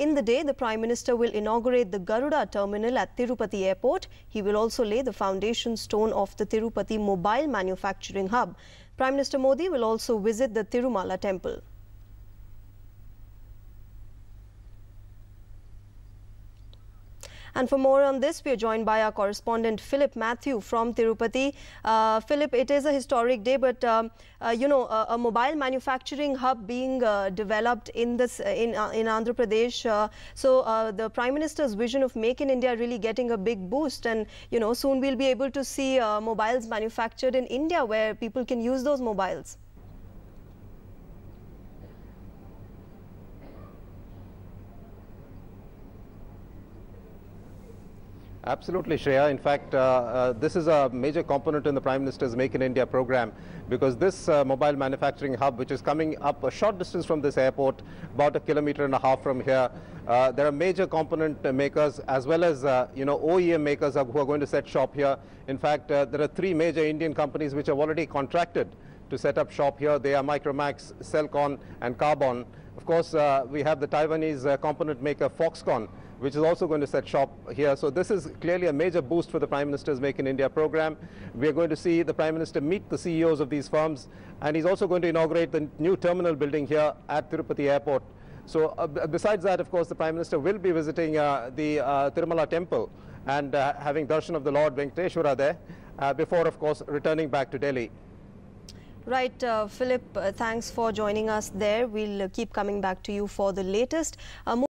In the day, the Prime Minister will inaugurate the Garuda terminal at Tirupati Airport. He will also lay the foundation stone of the Tirupati mobile manufacturing hub. Prime Minister Modi will also visit the Tirumala temple. And for more on this, we are joined by our correspondent Philip Matthew from Tirupati. Uh, Philip, it is a historic day, but um, uh, you know, a, a, mobile manufacturing hub being uh, developed in this uh, in uh, in Andhra Pradesh. Uh, so the Prime Minister's vision of Make in India really getting a big boost, and you know, soon we'll be able to see mobiles manufactured in India, where people can use those mobiles. Absolutely, Shreya. In fact, uh, uh, this is a major component in the Prime Minister's Make in India program because this uh, mobile manufacturing hub, which is coming up a short distance from this airport, about a kilometer and a half from here, uh, there are major component makers as well as uh, you know OEM makers who are going to set shop here. In fact, uh, there are three major Indian companies which have already contracted to set up shop here. They are Micromax, Cellcon, and Carbon. Of course, uh, we have the Taiwanese uh, component maker Foxconn, which is also going to set shop here. So this is clearly a major boost for the Prime Minister's Make in India program. We are going to see the Prime Minister meet the CEOs of these firms, and he's also going to inaugurate the new terminal building here at Tirupati Airport. So uh, besides that, of course, the Prime Minister will be visiting uh, the uh, Tirumala temple and uh, having darshan of the Lord Venkateshwara there uh, before, of course, returning back to Delhi. Right, uh, Philip, uh, thanks for joining us there. We'll uh, keep coming back to you for the latest. Uh,